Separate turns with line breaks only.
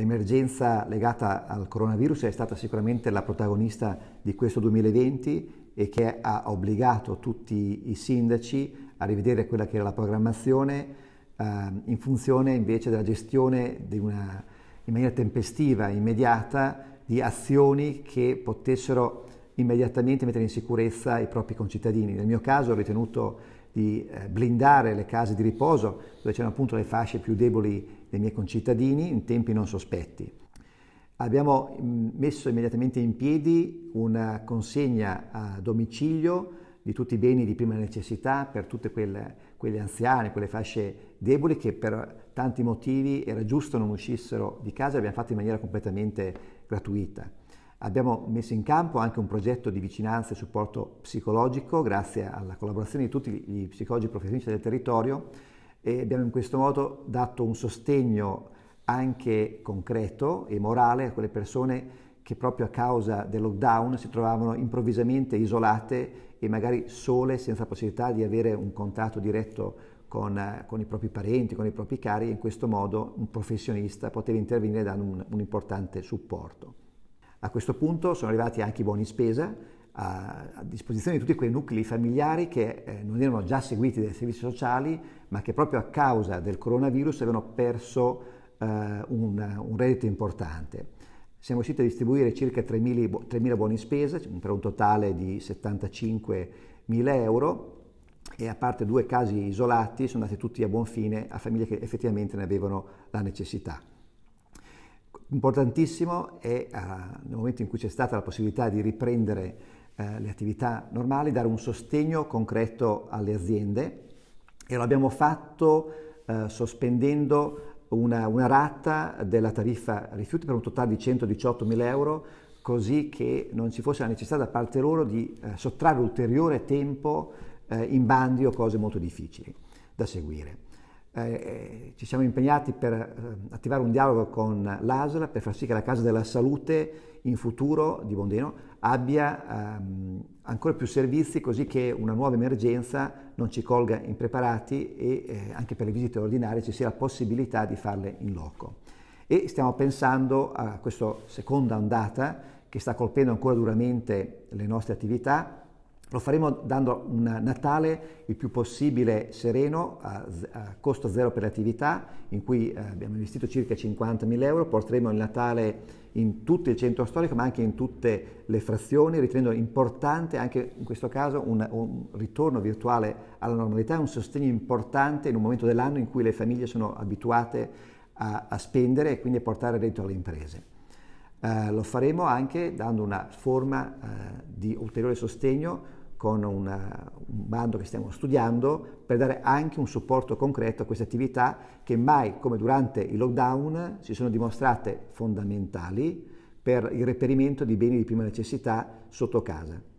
L'emergenza legata al coronavirus è stata sicuramente la protagonista di questo 2020 e che ha obbligato tutti i sindaci a rivedere quella che era la programmazione eh, in funzione invece della gestione di una, in maniera tempestiva, immediata, di azioni che potessero immediatamente mettere in sicurezza i propri concittadini. Nel mio caso ho ritenuto di eh, blindare le case di riposo dove c'erano appunto le fasce più deboli dei miei concittadini in tempi non sospetti. Abbiamo mm, messo immediatamente in piedi una consegna a domicilio di tutti i beni di prima necessità per tutte quelle, quelle anziane, quelle fasce deboli che per tanti motivi era giusto non uscissero di casa, e abbiamo fatto in maniera completamente gratuita. Abbiamo messo in campo anche un progetto di vicinanza e supporto psicologico grazie alla collaborazione di tutti gli psicologi professionisti del territorio e abbiamo in questo modo dato un sostegno anche concreto e morale a quelle persone che proprio a causa del lockdown si trovavano improvvisamente isolate e magari sole senza possibilità di avere un contatto diretto con, con, i propri parenti, con i propri cari e in questo modo un professionista poteva intervenire dando un, un importante supporto. A questo punto sono arrivati anche i buoni spesa a, a disposizione di tutti quei nuclei familiari che eh, non erano già seguiti dai servizi sociali, ma che proprio a causa del coronavirus avevano perso eh, un, un, reddito importante. Siamo riusciti a distribuire circa 3.000, 3.000 buoni spese, cioè, per un totale di 75.000 euro e a parte due casi isolati sono andati tutti a buon fine a famiglie che effettivamente ne avevano la necessità. Importantissimo è uh, nel momento in cui c'è stata la possibilità di riprendere eh, le attività normali, dare un sostegno concreto alle aziende e lo abbiamo fatto eh, sospendendo una, una, rata della tariffa rifiuti per un totale di 118 mila euro così che non ci fosse la necessità da parte loro di eh, sottrarre ulteriore tempo eh, in bandi o cose molto difficili da seguire eh, ci siamo impegnati per eh, attivare un dialogo con l'ASL per far sì che la Casa della Salute in futuro di Bondeno abbia ehm, ancora più servizi così che una nuova emergenza non ci colga impreparati e eh, anche per le visite ordinarie ci sia la possibilità di farle in loco. E stiamo pensando a questa seconda ondata che sta colpendo ancora duramente le nostre attività lo faremo dando un Natale il più possibile sereno, a, a costo zero per l'attività, in cui eh, abbiamo investito circa 50.000 euro, porteremo il Natale in tutto il centro storico, ma anche in tutte le frazioni, ritenendo importante anche in questo caso un, un ritorno virtuale alla normalità, un sostegno importante in un momento dell'anno in cui le famiglie sono abituate a, a spendere e quindi a portare dentro alle imprese. Eh, lo faremo anche dando una forma eh, di ulteriore sostegno con una, un bando che stiamo studiando per dare anche un supporto concreto a queste attività che mai come durante il lockdown si sono dimostrate fondamentali per il reperimento di beni di prima necessità sotto casa.